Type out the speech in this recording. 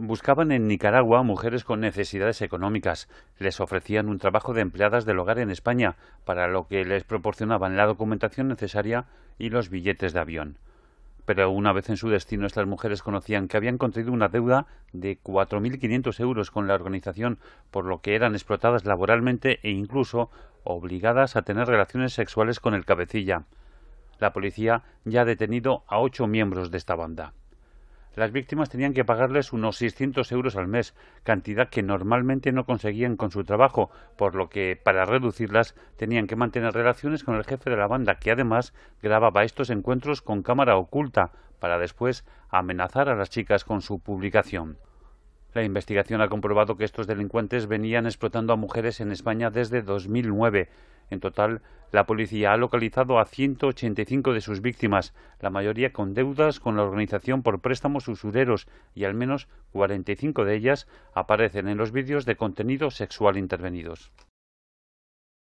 Buscaban en Nicaragua mujeres con necesidades económicas. Les ofrecían un trabajo de empleadas del hogar en España, para lo que les proporcionaban la documentación necesaria y los billetes de avión. Pero una vez en su destino, estas mujeres conocían que habían contraído una deuda de 4.500 euros con la organización, por lo que eran explotadas laboralmente e incluso obligadas a tener relaciones sexuales con el cabecilla. La policía ya ha detenido a ocho miembros de esta banda las víctimas tenían que pagarles unos 600 euros al mes, cantidad que normalmente no conseguían con su trabajo, por lo que para reducirlas tenían que mantener relaciones con el jefe de la banda, que además grababa estos encuentros con cámara oculta, para después amenazar a las chicas con su publicación. La investigación ha comprobado que estos delincuentes venían explotando a mujeres en España desde 2009. En total, la policía ha localizado a 185 de sus víctimas, la mayoría con deudas con la organización por préstamos usureros y al menos 45 de ellas aparecen en los vídeos de contenido sexual intervenidos.